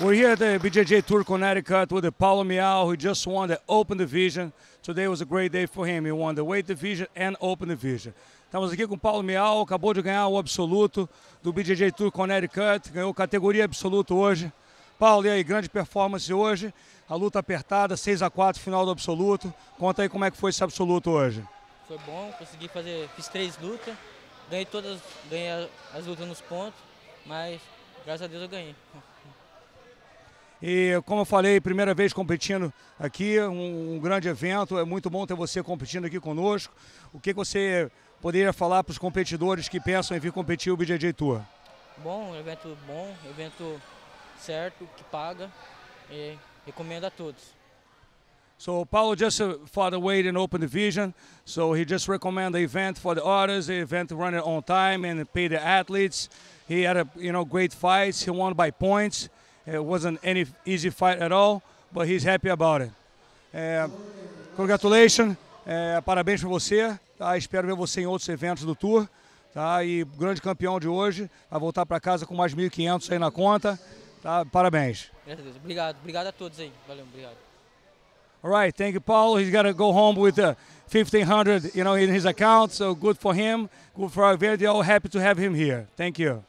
We're here at the BJJ Tour Connecticut with Paulo Miau, who just won the Open Division. Today was a great day for him. He won the Weight Division and Open Division. Estamos aqui com o Paulo Miao, acabou de ganhar o absoluto do BJJ Tour Connecticut, ganhou categoria absoluto hoje. Paulo, e aí, grande performance hoje, a luta apertada, 6 x 4 final do absoluto. Conta aí como é que foi esse absoluto hoje. Foi bom, consegui fazer, fiz três lutas, ganhei todas, ganhei as lutas nos pontos, mas graças a Deus eu ganhei. E como eu falei, primeira vez competindo aqui, um, um grande evento, é muito bom ter você competindo aqui conosco. O que, que você poderia falar para os competidores que pensam em vir competir o BJJ Tour? Bom, evento bom, evento certo, que paga, e recomendo a todos. So Paulo just uh, fought the weight in open division, so he just recommend the event for the others, the event run it on time and pay the athletes. He had a you know great fights, he won by points. It wasn't any easy fight at all, but he's happy about it. É, congratulations, é, parabéns para você. Tá? Espero ver você em outros eventos do Tour. Tá? E grande campeão de hoje, vai voltar para casa com mais 1.500 aí na conta. Tá? Parabéns. Obrigado, obrigado a todos aí. Valeu, obrigado. All right, thank you, Paulo. He's got to go home with uh, 1,500, you know, in his account. So good for him. Good for Alverde. All happy to have him here. Thank you.